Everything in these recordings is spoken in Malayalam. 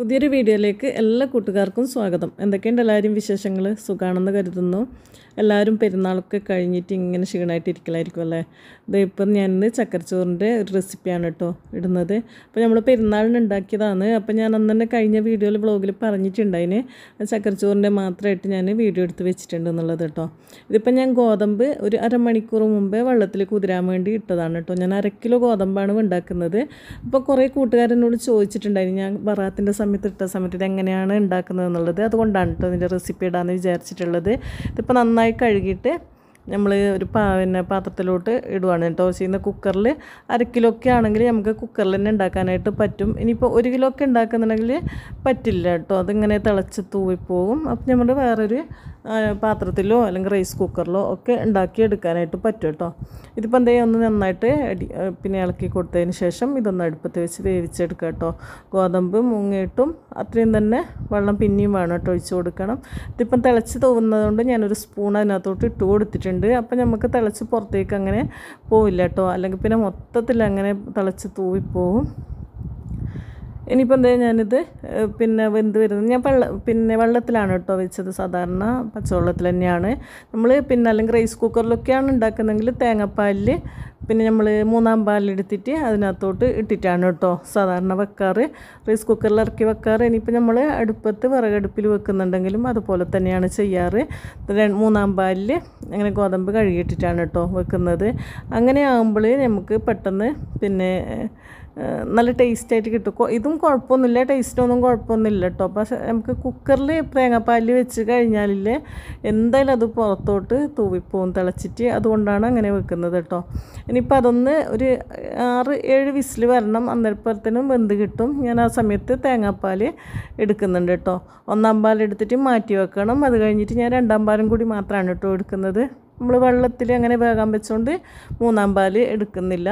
പുതിയൊരു വീഡിയോയിലേക്ക് എല്ലാ കൂട്ടുകാർക്കും സ്വാഗതം എന്തൊക്കെയുണ്ട് എല്ലാവരും വിശേഷങ്ങൾ സുഖാണെന്ന് കരുതുന്നു എല്ലാവരും പെരുന്നാളൊക്കെ കഴിഞ്ഞിട്ട് ഇങ്ങനെ ക്ഷീണമായിട്ട് ഇരിക്കലായിരിക്കും അല്ലേ ഇത് ഇപ്പം ഞാൻ ചക്കരച്ചോറിൻ്റെ ഒരു റെസിപ്പിയാണ് കേട്ടോ ഇടുന്നത് അപ്പോൾ നമ്മൾ പെരുന്നാളിന് ഉണ്ടാക്കിയതാണ് അപ്പോൾ ഞാൻ അന്ന് തന്നെ കഴിഞ്ഞ വീഡിയോയിൽ വ്ളോഗിൽ പറഞ്ഞിട്ടുണ്ടായിന് ചക്കരച്ചോറിൻ്റെ മാത്രമായിട്ട് ഞാൻ വീഡിയോ എടുത്ത് വെച്ചിട്ടുണ്ട് എന്നുള്ളത് കേട്ടോ ഇതിപ്പോൾ ഞാൻ ഗോതമ്പ് ഒരു അരമണിക്കൂർ മുമ്പേ വെള്ളത്തിൽ കുതിരാൻ വേണ്ടി ഇട്ടതാണ് കേട്ടോ ഞാൻ അരക്കിലോ കിലോ ഗോതമ്പാണ് ഉണ്ടാക്കുന്നത് അപ്പോൾ കുറേ കൂട്ടുകാരനോട് ചോദിച്ചിട്ടുണ്ടായിരുന്നു ഞാൻ വറാത്തിൻ്റെ സമയത്ത് ഇട്ട സമയത്ത് ഇത് എങ്ങനെയാണ് ഉണ്ടാക്കുന്നത് എന്നുള്ളത് അതുകൊണ്ടാണ് കേട്ടോ ഇതിൻ്റെ റെസിപ്പി ഇടാമെന്ന് വിചാരിച്ചിട്ടുള്ളത് ഇതിപ്പോൾ നന്നായി നന്നായി കഴുകിയിട്ട് നമ്മൾ ഒരു പാ പിന്നെ പാത്രത്തിലോട്ട് ഇടുവാണ് കേട്ടോ ചെയ്യുന്ന കുക്കറിൽ അര കിലോ ഒക്കെ ആണെങ്കിൽ നമുക്ക് കുക്കറിൽ തന്നെ ഉണ്ടാക്കാനായിട്ട് പറ്റും ഇനിയിപ്പോൾ ഒരു കിലോ ഒക്കെ ഉണ്ടാക്കുന്നുണ്ടെങ്കിൽ പറ്റില്ല കേട്ടോ അതിങ്ങനെ തിളച്ച് തൂവിപ്പോവും അപ്പോൾ നമ്മൾ വേറൊരു പാത്രത്തിലോ അല്ലെങ്കിൽ റൈസ് കുക്കറിലോ ഒക്കെ എടുക്കാനായിട്ട് പറ്റും കേട്ടോ ഇതിപ്പോൾ എന്തെങ്കിലും ഒന്ന് നന്നായിട്ട് അടി പിന്നെ ഇളക്കി കൊടുത്തതിന് ശേഷം ഇതൊന്ന് അടുപ്പത്ത് വെച്ച് വേവിച്ചെടുക്കുക കേട്ടോ ഗോതമ്പ് മുങ്ങിയിട്ടും അത്രയും തന്നെ വെള്ളം പിന്നെയും വേണം കേട്ടോ ഒഴിച്ച് കൊടുക്കണം ഇതിപ്പം തിളച്ച് തോന്നുന്നതുകൊണ്ട് ഞാനൊരു സ്പൂൺ അതിനകത്തോട്ട് ഇട്ട് കൊടുത്തിട്ടുണ്ട് ഉണ്ട് അപ്പോൾ നമുക്ക് തിളച്ച് പുറത്തേക്ക് അങ്ങനെ പോവില്ല കേട്ടോ അല്ലെങ്കിൽ പിന്നെ മൊത്തത്തിൽ അങ്ങനെ തിളച്ച് തൂവിപ്പോവും ഇനിയിപ്പോൾ എന്താ ഞാനിത് പിന്നെ വെന്ത് വരുന്നത് ഞാൻ വെള്ള പിന്നെ വെള്ളത്തിലാണ് കേട്ടോ വെച്ചത് സാധാരണ പച്ചവെള്ളത്തിൽ തന്നെയാണ് നമ്മൾ പിന്നെ അല്ലെങ്കിൽ റൈസ് കുക്കറിലൊക്കെയാണ് ഉണ്ടാക്കുന്നതെങ്കിൽ തേങ്ങാപ്പാലിൽ പിന്നെ നമ്മൾ മൂന്നാം പാലെടുത്തിട്ട് അതിനകത്തോട്ട് ഇട്ടിട്ടാണ് കേട്ടോ സാധാരണ വെക്കാറ് റൈസ് കുക്കറിൽ ഇറക്കി വെക്കാറ് ഇനിയിപ്പോൾ നമ്മൾ അടുപ്പത്ത് വിറകടുപ്പിൽ വെക്കുന്നുണ്ടെങ്കിലും അതുപോലെ തന്നെയാണ് ചെയ്യാറ് മൂന്നാം പാലിൽ അങ്ങനെ ഗോതമ്പ് കഴുകിയിട്ടിട്ടാണ് കേട്ടോ വെക്കുന്നത് അങ്ങനെ ആകുമ്പോൾ നമുക്ക് പെട്ടെന്ന് പിന്നെ നല്ല ടേസ്റ്റായിട്ട് കിട്ടും ഇതും കുഴപ്പമൊന്നുമില്ല ടേസ്റ്റൊന്നും കുഴപ്പമൊന്നുമില്ല കേട്ടോ പക്ഷേ നമുക്ക് കുക്കറിൽ തേങ്ങാപ്പാലിൽ വെച്ച് കഴിഞ്ഞാലില്ലേ എന്തായാലും അത് പുറത്തോട്ട് തൂവിപ്പോവും തിളച്ചിട്ട് അതുകൊണ്ടാണ് അങ്ങനെ വെക്കുന്നത് കേട്ടോ ഇനിയിപ്പോൾ അതൊന്ന് ഒരു ആറ് ഏഴ് വിസിൽ വരണം അന്നേരപ്പുറത്തിനും വെന്ത് കിട്ടും ഞാൻ ആ സമയത്ത് തേങ്ങാപ്പാൽ എടുക്കുന്നുണ്ട് കേട്ടോ ഒന്നാം പാൽ എടുത്തിട്ട് മാറ്റി വെക്കണം അത് കഴിഞ്ഞിട്ട് ഞാൻ രണ്ടാം പാലും കൂടി മാത്രമാണ് കേട്ടോ എടുക്കുന്നത് നമ്മൾ വെള്ളത്തിൽ അങ്ങനെ വേകാൻ വെച്ചുകൊണ്ട് മൂന്നാം പാൽ എടുക്കുന്നില്ല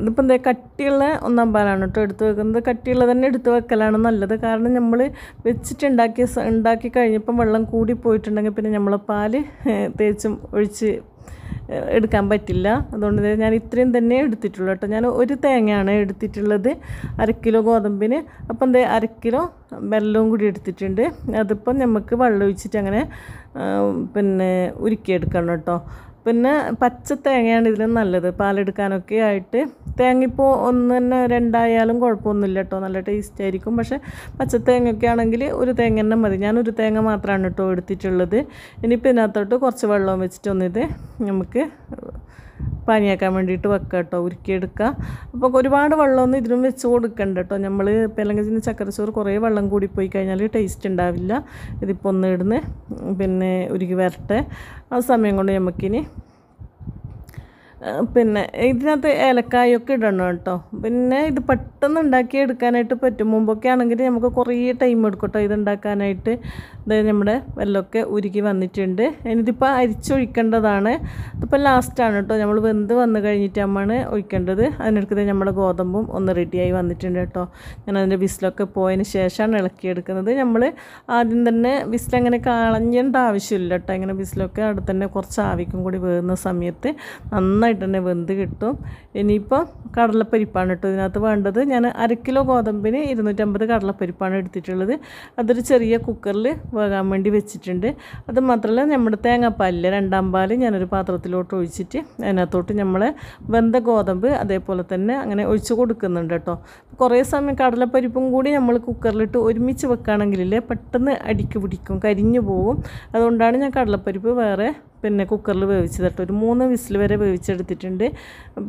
ഇതിപ്പം എന്താ കട്ടിയുള്ള ഒന്നാം പാലാണ് കേട്ടോ എടുത്ത് വെക്കുന്നത് കട്ടിയുള്ള തന്നെ എടുത്ത് വെക്കലാണ് നല്ലത് കാരണം നമ്മൾ വെച്ചിട്ടുണ്ടാക്കിയ ഉണ്ടാക്കി കഴിഞ്ഞപ്പം വെള്ളം കൂടി പോയിട്ടുണ്ടെങ്കിൽ പിന്നെ നമ്മളെ പാല് തേച്ചും ഒഴിച്ച് എടുക്കാൻ പറ്റില്ല അതുകൊണ്ട് ഞാൻ ഇത്രയും തന്നെ എടുത്തിട്ടുള്ളൂ കേട്ടോ ഞാൻ ഒരു തേങ്ങയാണ് എടുത്തിട്ടുള്ളത് അരക്കിലോ കിലോ ഗോതമ്പിന് അപ്പം എന്താ അരക്കിലോ കിലോ വെല്ലവും കൂടി എടുത്തിട്ടുണ്ട് അതിപ്പം നമുക്ക് വെള്ളം ഒഴിച്ചിട്ട് അങ്ങനെ പിന്നെ ഉരുക്കിയെടുക്കണം കേട്ടോ പിന്നെ പച്ച തേങ്ങയാണ് ഇതിന് നല്ലത് പാലെടുക്കാനൊക്കെ ആയിട്ട് തേങ്ങ ഇപ്പോൾ ഒന്ന് തന്നെ രണ്ടായാലും കുഴപ്പമൊന്നുമില്ല കേട്ടോ നല്ല ടേസ്റ്റ് ആയിരിക്കും പക്ഷേ പച്ച തേങ്ങയൊക്കെ ആണെങ്കിൽ ഒരു തേങ്ങ തന്നെ മതി ഞാനൊരു തേങ്ങ മാത്രമാണ് കേട്ടോ എടുത്തിട്ടുള്ളത് ഇനിയിപ്പോൾ ഇതിനകത്തോട്ട് കുറച്ച് വെള്ളവും വെച്ചിട്ടൊന്നിത് നമുക്ക് പനിയാക്കാൻ വേണ്ടിയിട്ട് വെക്കുക കേട്ടോ ഉരുക്കിയെടുക്കുക അപ്പോൾ ഒരുപാട് വെള്ളമൊന്നും ഇതിനും വെച്ച് കൊടുക്കണ്ട കേട്ടോ നമ്മൾ ഇപ്പം അല്ലെങ്കിൽ ചക്കരച്ചോറ് കുറേ വെള്ളം കൂടിപ്പോയി കഴിഞ്ഞാൽ ടേസ്റ്റ് ഉണ്ടാവില്ല ഇതിപ്പോൾ ഒന്ന് ഇടുന്ന് പിന്നെ ഉരുക്കി വരട്ടെ ആ സമയം കൊണ്ട് നമുക്കിനി പിന്നെ ഇതിനകത്ത് ഏലക്കായൊക്കെ ഇടണം കേട്ടോ പിന്നെ ഇത് പെട്ടെന്ന് ഉണ്ടാക്കി എടുക്കാനായിട്ട് പറ്റും മുമ്പൊക്കെ ആണെങ്കിൽ നമുക്ക് കുറേ ടൈം എടുക്കട്ടോ ഉണ്ടാക്കാനായിട്ട് ഇത് നമ്മുടെ വെല്ലമൊക്കെ ഉരുക്കി വന്നിട്ടുണ്ട് ഇനിയിതിപ്പോൾ അരിച്ചൊഴിക്കേണ്ടതാണ് ഇതിപ്പോൾ ലാസ്റ്റാണ് കേട്ടോ നമ്മൾ വെന്ത് വന്നു കഴിഞ്ഞിട്ടാണ് ഒഴിക്കേണ്ടത് അതിനിടയ്ക്ക് നമ്മുടെ ഗോതമ്പും ഒന്ന് റെഡിയായി വന്നിട്ടുണ്ട് കേട്ടോ ഞാൻ അതിൻ്റെ വിസിലൊക്കെ പോയതിന് ശേഷമാണ് ഇളക്കിയെടുക്കുന്നത് നമ്മൾ ആദ്യം തന്നെ വിസിലങ്ങനെ കളഞ്ഞേണ്ട ആവശ്യമില്ല കേട്ടോ ഇങ്ങനെ വിസിലൊക്കെ അവിടെ തന്നെ കുറച്ച് ആവിക്കും കൂടി വേകുന്ന സമയത്ത് നന്നായിട്ട് നന്നായിട്ട് തന്നെ വെന്ത് കിട്ടും ഇനിയിപ്പോൾ കടലപ്പരിപ്പാണ് ഇട്ടു ഇതിനകത്ത് വേണ്ടത് ഞാൻ അര കിലോ ഗോതമ്പിന് ഇരുന്നൂറ്റമ്പത് കടലപ്പരിപ്പാണ് എടുത്തിട്ടുള്ളത് അതൊരു ചെറിയ കുക്കറിൽ വേകാൻ വേണ്ടി വെച്ചിട്ടുണ്ട് അത് മാത്രമല്ല നമ്മുടെ തേങ്ങാപ്പാലിലെ രണ്ടാം പാൽ ഞാനൊരു പാത്രത്തിലോട്ട് ഒഴിച്ചിട്ട് അതിനകത്തോട്ട് നമ്മൾ വെന്ത ഗോതമ്പ് അതേപോലെ തന്നെ അങ്ങനെ ഒഴിച്ചു കൊടുക്കുന്നുണ്ട് കേട്ടോ കുറേ സമയം കടലപ്പരിപ്പും കൂടി നമ്മൾ കുക്കറിലിട്ട് ഒരുമിച്ച് വെക്കുകയാണെങ്കിലേ പെട്ടെന്ന് അടിക്ക് പിടിക്കും കരിഞ്ഞു പോകും അതുകൊണ്ടാണ് ഞാൻ കടലപ്പരിപ്പ് വേറെ പിന്നെ കുക്കറിൽ വേവിച്ചത് കേട്ടോ ഒരു മൂന്ന് വിസിൽ വരെ വേവിച്ചെടുത്ത് എടുത്തിട്ടുണ്ട്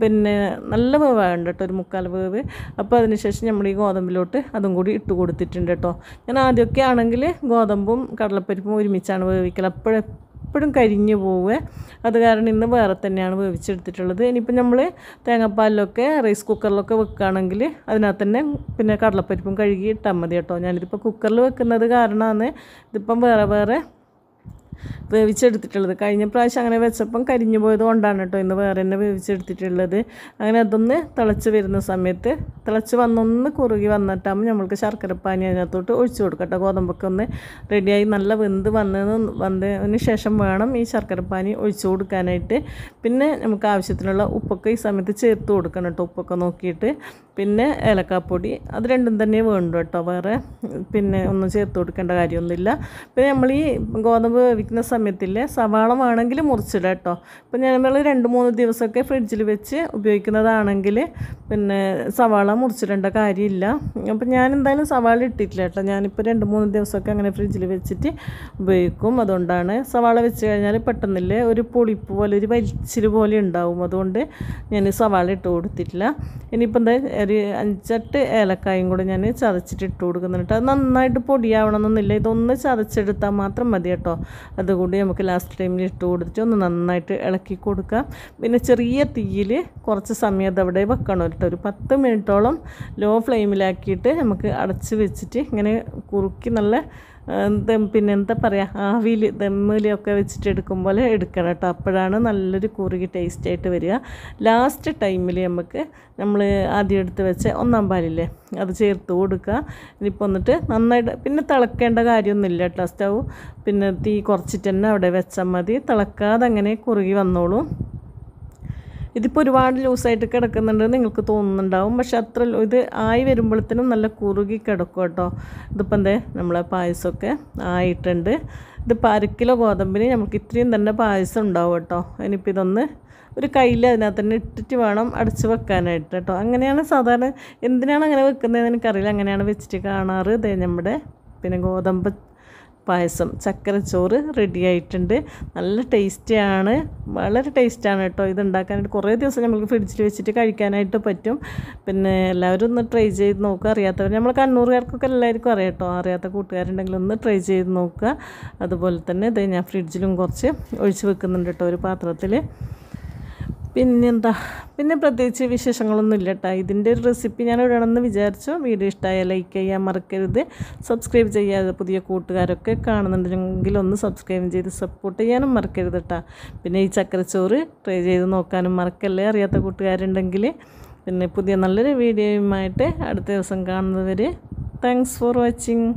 പിന്നെ നല്ല വേവുണ്ട് കേട്ടോ ഒരു മുക്കാൽ വേവ് അപ്പോൾ അതിനുശേഷം നമ്മൾ ഈ ഗോതമ്പിലോട്ട് അതും കൂടി ഇട്ട് കൊടുത്തിട്ടുണ്ട് കേട്ടോ ഞാൻ ആദ്യമൊക്കെ ആണെങ്കിൽ ഗോതമ്പും കടലപ്പരിപ്പും ഒരുമിച്ചാണ് വേവിക്കൽ അപ്പോഴെ എപ്പോഴും കരിഞ്ഞു പോവുക അത് കാരണം ഇന്ന് വേറെ തന്നെയാണ് വേവിച്ചെടുത്തിട്ടുള്ളത് ഇനിയിപ്പോൾ നമ്മൾ തേങ്ങാപ്പാലിലൊക്കെ റൈസ് കുക്കറിലൊക്കെ വെക്കുകയാണെങ്കിൽ അതിനകത്ത് തന്നെ പിന്നെ കടലപ്പരിപ്പും കഴുകി ഇട്ടാൽ മതി കേട്ടോ ഞാനിതിപ്പോൾ കുക്കറിൽ വെക്കുന്നത് കാരണമാണ് ഇതിപ്പം വേറെ വേറെ വേവിച്ചെടുത്തിട്ടുള്ളത് കഴിഞ്ഞ പ്രാവശ്യം അങ്ങനെ വെച്ചപ്പം കരിഞ്ഞു പോയത് കൊണ്ടാണ് കേട്ടോ ഇന്ന് വേറെ തന്നെ വേവിച്ചെടുത്തിട്ടുള്ളത് അങ്ങനെ അതൊന്ന് തിളച്ച് വരുന്ന സമയത്ത് തിളച്ച് വന്നൊന്ന് കുറുകി വന്നിട്ടാകുമ്പോൾ നമ്മൾക്ക് ശർക്കരപ്പാനി അതിനകത്തോട്ട് ഒഴിച്ചു കൊടുക്കട്ടെ ഗോതമ്പൊക്കെ ഒന്ന് റെഡിയായി നല്ല വെന്ത് വന്നതിന് വന്നതിന് ശേഷം വേണം ഈ ശർക്കരപ്പാനി ഒഴിച്ചു കൊടുക്കാനായിട്ട് പിന്നെ നമുക്ക് ആവശ്യത്തിനുള്ള ഉപ്പൊക്കെ ഈ സമയത്ത് ചേർത്ത് കൊടുക്കണം കേട്ടോ ഉപ്പൊക്കെ നോക്കിയിട്ട് പിന്നെ ഏലക്കാപ്പൊടി അത് രണ്ടും തന്നെ വേണ്ടു കേട്ടോ വേറെ പിന്നെ ഒന്നും ചേർത്ത് കൊടുക്കേണ്ട കാര്യമൊന്നുമില്ല പിന്നെ നമ്മൾ ഈ ഗോതമ്പ് വേവിക്കുന്ന സമയത്ത് സമയത്തില്ലേ സവാള വേണമെങ്കിൽ മുറിച്ചിടുക കേട്ടോ ഇപ്പം ഞാൻ നമ്മൾ രണ്ട് മൂന്ന് ദിവസമൊക്കെ ഫ്രിഡ്ജിൽ വെച്ച് ഉപയോഗിക്കുന്നതാണെങ്കിൽ പിന്നെ സവാള മുറിച്ചിടേണ്ട കാര്യമില്ല അപ്പം ഞാൻ എന്തായാലും സവാള ഇട്ടിട്ടില്ല കേട്ടോ ഞാനിപ്പോൾ രണ്ട് മൂന്ന് ദിവസമൊക്കെ അങ്ങനെ ഫ്രിഡ്ജിൽ വെച്ചിട്ട് ഉപയോഗിക്കും അതുകൊണ്ടാണ് സവാള വെച്ച് കഴിഞ്ഞാൽ പെട്ടെന്നില്ലേ ഒരു പൊളിപ്പ് പോലെ ഒരു വലിച്ചിൽ പോലെ ഉണ്ടാവും അതുകൊണ്ട് ഞാൻ സവാള ഇട്ട് കൊടുത്തിട്ടില്ല ഇനിയിപ്പോൾ എന്താ ഒരു അഞ്ചെട്ട് ഏലക്കായും കൂടെ ഞാൻ ചതച്ചിട്ട് ഇട്ട് കൊടുക്കുന്നുണ്ട് അത് നന്നായിട്ട് പൊടിയാവണമെന്നൊന്നുമില്ല ഇതൊന്ന് ചതച്ചെടുത്താൽ മാത്രം മതി കേട്ടോ അതുകൂടി കൂടി നമുക്ക് ലാസ്റ്റ് ടൈമിൽ ഇട്ട് കൊടുത്തിട്ട് ഒന്ന് നന്നായിട്ട് ഇളക്കി കൊടുക്കുക പിന്നെ ചെറിയ തീയിൽ കുറച്ച് സമയം അത് അവിടെ വെക്കണം കേട്ടോ ഒരു പത്ത് മിനിറ്റോളം ലോ ഫ്ലെയിമിലാക്കിയിട്ട് നമുക്ക് അടച്ച് വെച്ചിട്ട് ഇങ്ങനെ കുറുക്കി നല്ല ദം പിന്നെ എന്താ പറയുക ആവിയിൽ ദമ്മിലൊക്കെ വെച്ചിട്ട് എടുക്കും പോലെ എടുക്കണം കേട്ടോ അപ്പോഴാണ് നല്ലൊരു കുറുകി ടേസ്റ്റ് ആയിട്ട് വരിക ലാസ്റ്റ് ടൈമിൽ നമുക്ക് നമ്മൾ ആദ്യം എടുത്ത് വെച്ച ഒന്നാം പാലില്ലേ അത് ചേർത്ത് കൊടുക്കുക ഇനിയിപ്പോൾ വന്നിട്ട് നന്നായിട്ട് പിന്നെ തിളക്കേണ്ട കാര്യമൊന്നുമില്ല കേട്ടോ സ്റ്റൗ പിന്നെ തീ കുറച്ചിട്ട് തന്നെ അവിടെ വെച്ചാൽ മതി തിളക്കാതെ അങ്ങനെ കുറുകി വന്നോളും ഇതിപ്പോൾ ഒരുപാട് ലൂസായിട്ട് കിടക്കുന്നുണ്ട് നിങ്ങൾക്ക് തോന്നുന്നുണ്ടാവും പക്ഷെ അത്ര ഇത് ആയി വരുമ്പോഴത്തേനും നല്ല കുറുകി കിടക്കും കേട്ടോ ഇതിപ്പോൾ എന്തേ നമ്മളെ പായസമൊക്കെ ആയിട്ടുണ്ട് ഇതിപ്പോൾ അര കിലോ ഗോതമ്പിന് നമുക്ക് ഇത്രയും തന്നെ പായസം ഉണ്ടാവും കേട്ടോ അതിനിപ്പോൾ ഇതൊന്ന് ഒരു കയ്യിൽ അതിനകത്ത് തന്നെ ഇട്ടിട്ട് വേണം അടച്ച് വെക്കാനായിട്ട് കേട്ടോ അങ്ങനെയാണ് സാധാരണ എന്തിനാണ് അങ്ങനെ വെക്കുന്നതെന്ന് എനിക്കറിയില്ല അങ്ങനെയാണ് വെച്ചിട്ട് കാണാറ് ഇതേ നമ്മുടെ പിന്നെ ഗോതമ്പ് പായസം ചക്കരച്ചോറ് റെഡി ആയിട്ടുണ്ട് നല്ല ടേസ്റ്റിയാണ് വളരെ ടേസ്റ്റാണ് കേട്ടോ ഇത് ഉണ്ടാക്കാനായിട്ട് കുറേ ദിവസം നമുക്ക് ഫ്രിഡ്ജിൽ വെച്ചിട്ട് കഴിക്കാനായിട്ട് പറ്റും പിന്നെ എല്ലാവരും ഒന്ന് ട്രൈ ചെയ്ത് നോക്കുക അറിയാത്തവർ നമ്മൾ കണ്ണൂറുകാർക്കൊക്കെ എല്ലാവർക്കും അറിയാം കേട്ടോ അറിയാത്ത കൂട്ടുകാരുണ്ടെങ്കിൽ ഒന്ന് ട്രൈ ചെയ്ത് നോക്കുക അതുപോലെ തന്നെ ഇത് ഞാൻ ഫ്രിഡ്ജിലും കുറച്ച് ഒഴിച്ച് വെക്കുന്നുണ്ട് കേട്ടോ ഒരു പാത്രത്തിൽ പിന്നെന്താ പിന്നെ പ്രത്യേകിച്ച് വിശേഷങ്ങളൊന്നും ഇല്ല കേട്ടോ ഇതിൻ്റെ ഒരു റെസിപ്പി ഞാൻ ഇടണമെന്ന് വിചാരിച്ചു വീഡിയോ ഇഷ്ടമായ ലൈക്ക് ചെയ്യാൻ മറക്കരുത് സബ്സ്ക്രൈബ് ചെയ്യാതെ പുതിയ കൂട്ടുകാരൊക്കെ കാണുന്നുണ്ടെങ്കിൽ ഒന്ന് സബ്സ്ക്രൈബ് ചെയ്ത് സപ്പോർട്ട് ചെയ്യാനും മറക്കരുത് കേട്ടോ പിന്നെ ഈ ചക്കരച്ചോറ് ട്രൈ ചെയ്ത് നോക്കാനും മറക്കല്ലേ അറിയാത്ത കൂട്ടുകാരുണ്ടെങ്കിൽ പിന്നെ പുതിയ നല്ലൊരു വീഡിയോയുമായിട്ട് അടുത്ത ദിവസം കാണുന്നവർ താങ്ക്സ് ഫോർ വാച്ചിങ്